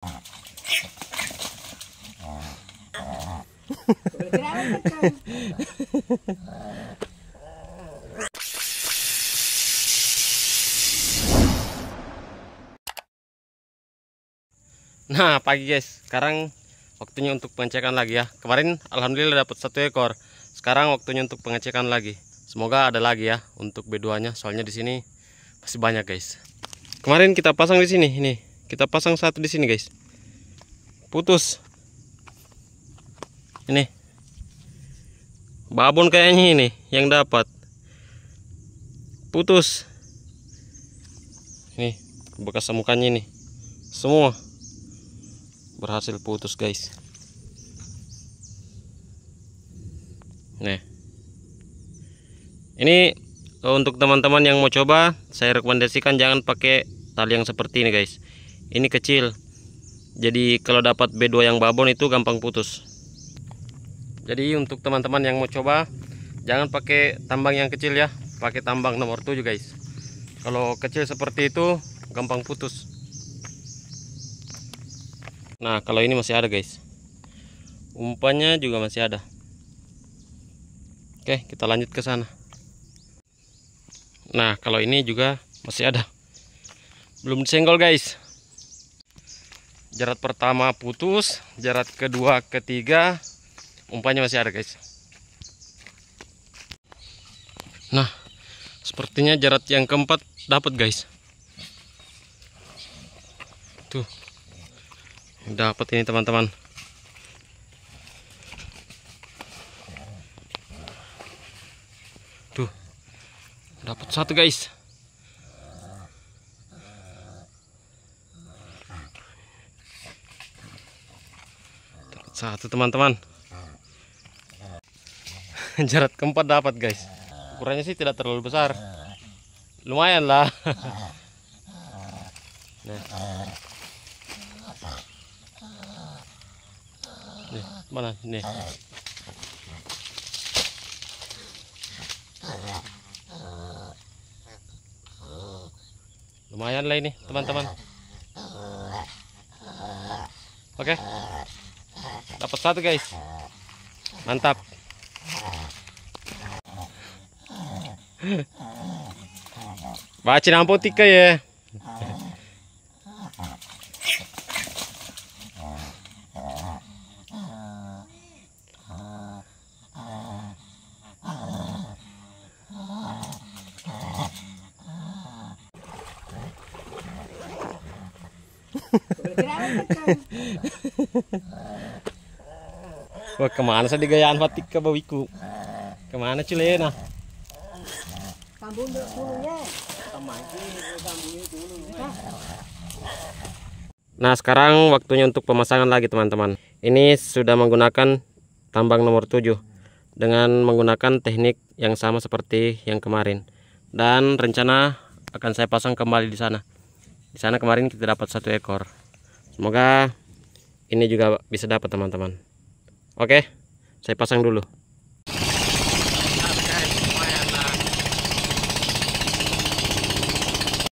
Nah pagi guys sekarang waktunya untuk pengecekan lagi ya Kemarin Alhamdulillah dapat satu ekor Sekarang waktunya untuk pengecekan lagi Semoga ada lagi ya untuk b Soalnya di sini masih banyak guys Kemarin kita pasang di sini ini kita pasang satu di sini, guys. Putus. Ini. Babon kayaknya ini yang dapat. Putus. Ini bekas semukanya ini. Semua berhasil putus, guys. Nah. Ini eh, untuk teman-teman yang mau coba, saya rekomendasikan jangan pakai tali yang seperti ini, guys ini kecil jadi kalau dapat B2 yang babon itu gampang putus jadi untuk teman-teman yang mau coba jangan pakai tambang yang kecil ya pakai tambang nomor 7 guys kalau kecil seperti itu gampang putus nah kalau ini masih ada guys umpannya juga masih ada oke kita lanjut ke sana nah kalau ini juga masih ada belum disenggol guys jarat pertama putus jarat kedua ketiga umpannya masih ada guys nah sepertinya jarat yang keempat dapat guys tuh dapat ini teman-teman tuh dapat satu guys satu teman-teman jarak keempat dapat guys ukurannya sih tidak terlalu besar lumayan lah nah. nih mana nih lumayan lah ini teman-teman oke okay dapat satu guys mantap baca ampun tika ya Wah, kemana saya digayaan fatik ke bawiku? Kemana Cilena? Sambung dulunya. Nah, sekarang waktunya untuk pemasangan lagi, teman-teman. Ini sudah menggunakan tambang nomor 7 dengan menggunakan teknik yang sama seperti yang kemarin. Dan rencana akan saya pasang kembali di sana. Di sana kemarin kita dapat satu ekor. Semoga ini juga bisa dapat, teman-teman. Oke, saya pasang dulu.